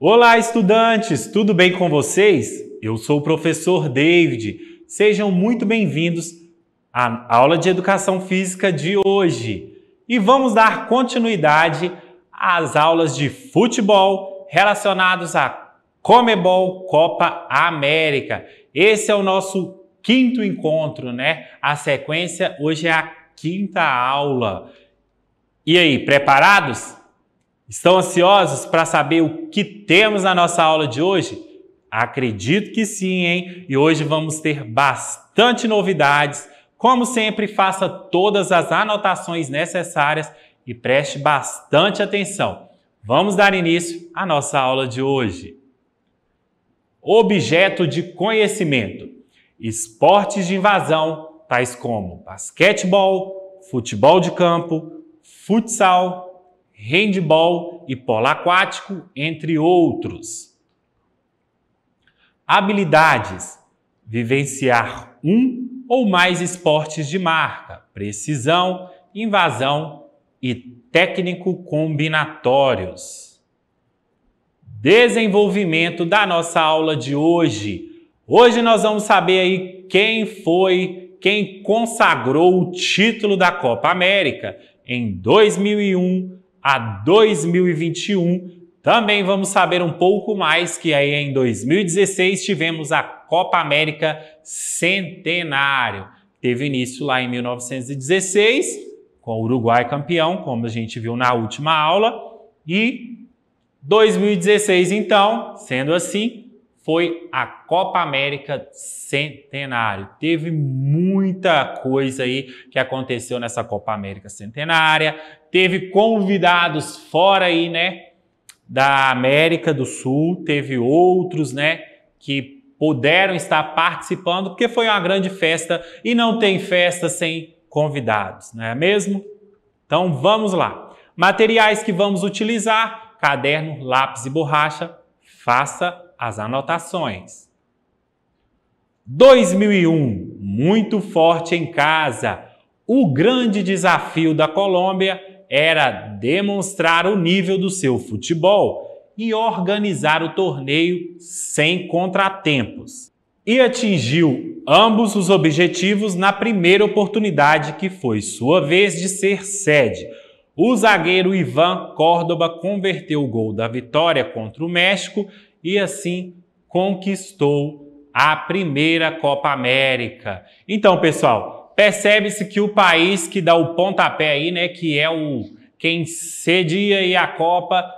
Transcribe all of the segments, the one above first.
Olá, estudantes! Tudo bem com vocês? Eu sou o professor David. Sejam muito bem-vindos à aula de Educação Física de hoje. E vamos dar continuidade às aulas de futebol relacionados à Comebol Copa América. Esse é o nosso quinto encontro, né? A sequência hoje é a quinta aula. E aí, preparados? Estão ansiosos para saber o que temos na nossa aula de hoje? Acredito que sim, hein? E hoje vamos ter bastante novidades. Como sempre, faça todas as anotações necessárias e preste bastante atenção. Vamos dar início à nossa aula de hoje. Objeto de conhecimento: esportes de invasão, tais como basquetebol, futebol de campo, futsal, handball e polo aquático, entre outros. Habilidades: vivenciar um ou mais esportes de marca, precisão, invasão e técnico combinatórios. Desenvolvimento da nossa aula de hoje. Hoje nós vamos saber aí quem foi, quem consagrou o título da Copa América em 2001 a 2021. Também vamos saber um pouco mais que aí em 2016 tivemos a Copa América Centenário. Teve início lá em 1916, com o Uruguai campeão, como a gente viu na última aula, e 2016 então, sendo assim, foi a Copa América Centenário. Teve muito muita coisa aí que aconteceu nessa Copa América Centenária. Teve convidados fora aí, né? Da América do Sul, teve outros, né? Que puderam estar participando, porque foi uma grande festa e não tem festa sem convidados, não é mesmo? Então vamos lá. Materiais que vamos utilizar: caderno, lápis e borracha. Faça as anotações. 2001 muito forte em casa. O grande desafio da Colômbia era demonstrar o nível do seu futebol e organizar o torneio sem contratempos. E atingiu ambos os objetivos na primeira oportunidade que foi sua vez de ser sede. O zagueiro Ivan Córdoba converteu o gol da vitória contra o México e assim conquistou a primeira Copa América. Então, pessoal, percebe-se que o país que dá o pontapé aí, né, que é o quem cedia aí a Copa,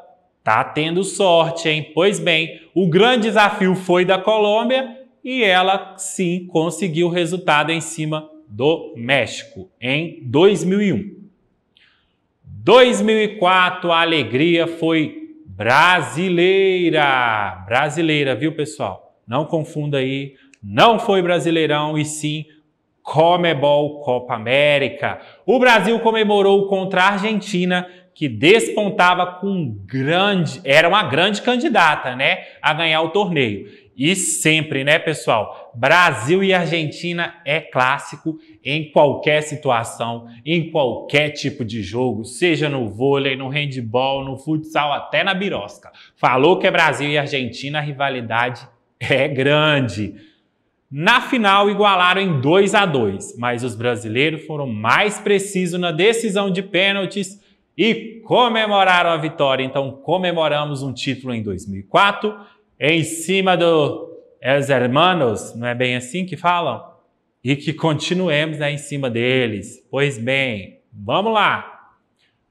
tá tendo sorte, hein? Pois bem, o grande desafio foi da Colômbia e ela sim conseguiu o resultado em cima do México em 2001. 2004 a alegria foi brasileira, brasileira, viu pessoal? Não confunda aí, não foi Brasileirão e sim Comebol Copa América. O Brasil comemorou contra a Argentina, que despontava com grande, era uma grande candidata, né, a ganhar o torneio. E sempre, né, pessoal? Brasil e Argentina é clássico em qualquer situação, em qualquer tipo de jogo, seja no vôlei, no handball, no futsal, até na birosca. Falou que é Brasil e Argentina, a rivalidade é grande. Na final, igualaram em 2 a 2, mas os brasileiros foram mais precisos na decisão de pênaltis e comemoraram a vitória. Então, comemoramos um título em 2004, em cima do Els Hermanos, não é bem assim que falam? E que continuemos né, em cima deles. Pois bem, vamos lá.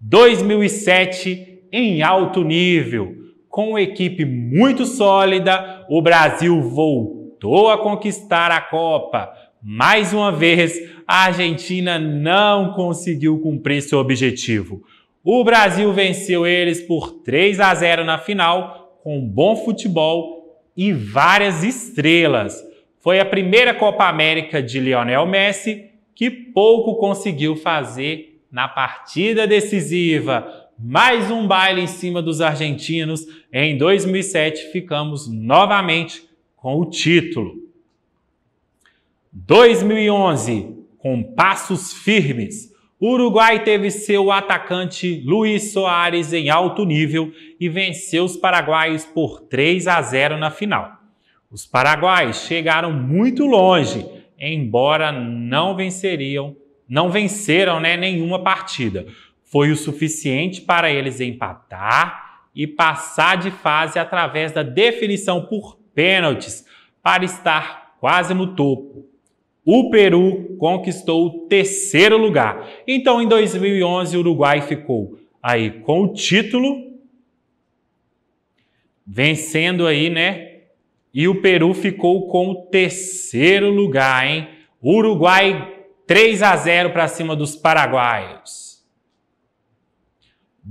2007 em alto nível, com uma equipe muito sólida, o Brasil voltou a conquistar a Copa. Mais uma vez, a Argentina não conseguiu cumprir seu objetivo. O Brasil venceu eles por 3 a 0 na final, com bom futebol e várias estrelas. Foi a primeira Copa América de Lionel Messi, que pouco conseguiu fazer na partida decisiva mais um baile em cima dos argentinos. Em 2007, ficamos novamente com o título. 2011, com passos firmes. O Uruguai teve seu atacante Luiz Soares em alto nível e venceu os paraguaios por 3 a 0 na final. Os paraguaios chegaram muito longe, embora não venceriam, não venceram né, nenhuma partida foi o suficiente para eles empatar e passar de fase através da definição por pênaltis para estar quase no topo. O Peru conquistou o terceiro lugar. Então, em 2011, o Uruguai ficou aí com o título, vencendo aí, né? E o Peru ficou com o terceiro lugar, hein? Uruguai 3 a 0 para cima dos paraguaios.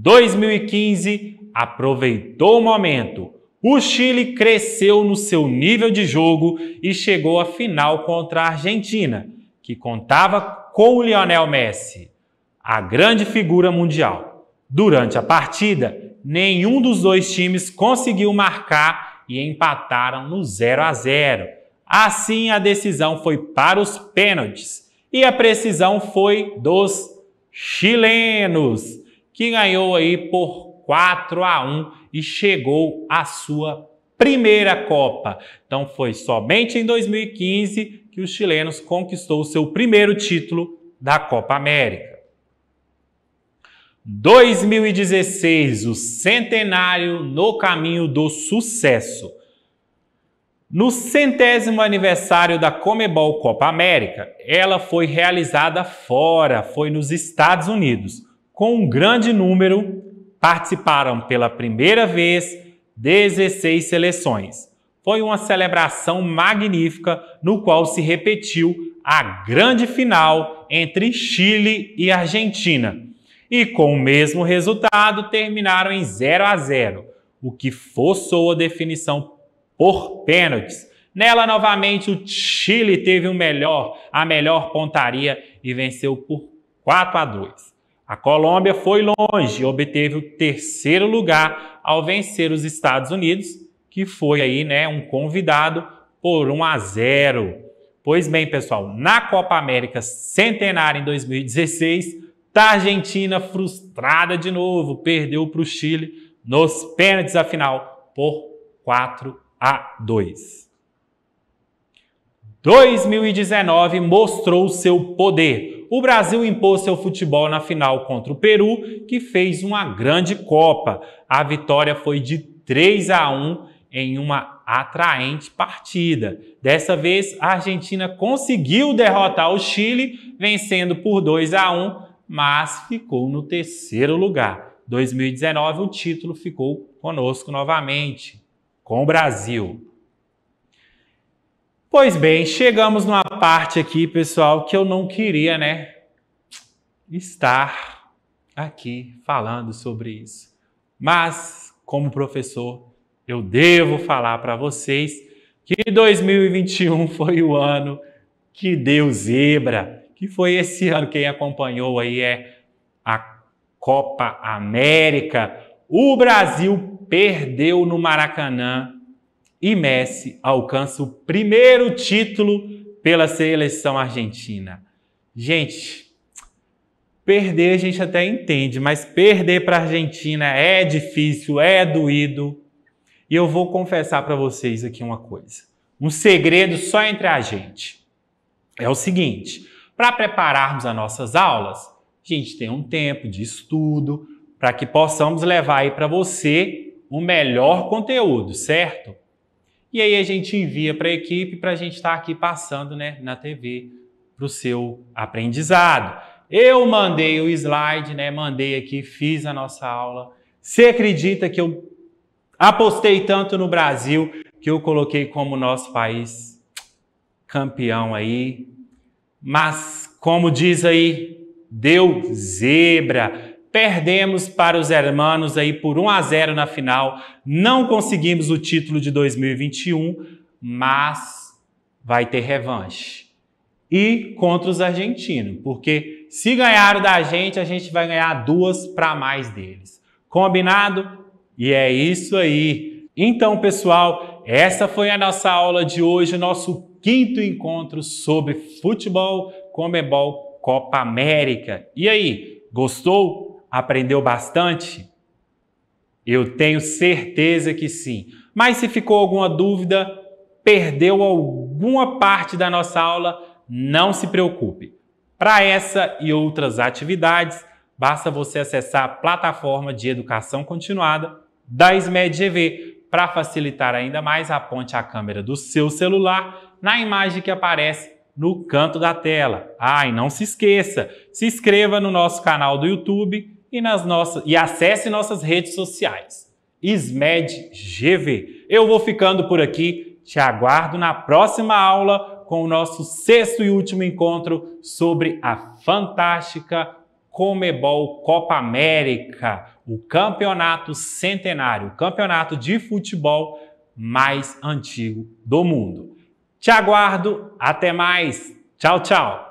2015 aproveitou o momento. O Chile cresceu no seu nível de jogo e chegou à final contra a Argentina, que contava com o Lionel Messi, a grande figura mundial. Durante a partida, nenhum dos dois times conseguiu marcar e empataram no 0 a 0. Assim, a decisão foi para os pênaltis e a precisão foi dos chilenos que ganhou aí por 4 a 1 e chegou à sua primeira Copa. Então foi somente em 2015 que os chilenos conquistou o seu primeiro título da Copa América. 2016, o centenário no caminho do sucesso. No centésimo aniversário da Comebol Copa América, ela foi realizada fora, foi nos Estados Unidos com um grande número, participaram pela primeira vez 16 seleções. Foi uma celebração magnífica no qual se repetiu a grande final entre Chile e Argentina. E com o mesmo resultado terminaram em 0 a 0, o que forçou a definição por pênaltis. Nela novamente o Chile teve o melhor, a melhor pontaria e venceu por 4 a 2. A Colômbia foi longe e obteve o terceiro lugar ao vencer os Estados Unidos, que foi aí, né, um convidado por 1 a 0. Pois bem, pessoal, na Copa América Centenária em 2016, tá a Argentina frustrada de novo, perdeu para o Chile nos pênaltis a final por 4 a 2. 2019 mostrou seu poder. O Brasil impôs seu futebol na final contra o Peru, que fez uma grande Copa. A vitória foi de 3 a 1 em uma atraente partida. Dessa vez, a Argentina conseguiu derrotar o Chile, vencendo por 2 a 1, mas ficou no terceiro lugar. 2019 o título ficou conosco novamente, com o Brasil. Pois bem, chegamos numa parte aqui, pessoal, que eu não queria, né, estar aqui falando sobre isso. Mas, como professor, eu devo falar para vocês que 2021 foi o ano que deu zebra, que foi esse ano quem acompanhou aí é a Copa América. O Brasil perdeu no Maracanã e Messi alcança o primeiro título pela seleção argentina. Gente, perder a gente até entende, mas perder para a Argentina é difícil, é doído. E eu vou confessar para vocês aqui uma coisa, um segredo só entre a gente. É o seguinte, para prepararmos as nossas aulas, a gente tem um tempo de estudo para que possamos levar aí para você o melhor conteúdo, certo? E aí a gente envia para a equipe para a gente estar tá aqui passando né, na TV para o seu aprendizado. Eu mandei o slide, né? Mandei aqui, fiz a nossa aula. Você acredita que eu apostei tanto no Brasil que eu coloquei como nosso país campeão aí? Mas, como diz aí, deu zebra. Perdemos para os hermanos aí por 1 a 0 na final. Não conseguimos o título de 2021, mas vai ter revanche. E contra os argentinos, porque se ganharam da gente, a gente vai ganhar duas para mais deles. Combinado? E é isso aí. Então, pessoal, essa foi a nossa aula de hoje, nosso quinto encontro sobre futebol, Comebol Copa América. E aí, gostou? Aprendeu bastante? Eu tenho certeza que sim. Mas se ficou alguma dúvida, perdeu alguma parte da nossa aula, não se preocupe. Para essa e outras atividades, basta você acessar a plataforma de educação continuada da SMEDGV para facilitar ainda mais, aponte a câmera do seu celular na imagem que aparece no canto da tela. Ah, e não se esqueça, se inscreva no nosso canal do YouTube e, nas nossas, e acesse nossas redes sociais. SmedGV. Eu vou ficando por aqui, te aguardo na próxima aula com o nosso sexto e último encontro sobre a fantástica Comebol Copa América, o campeonato centenário, o campeonato de futebol mais antigo do mundo. Te aguardo, até mais. Tchau, tchau.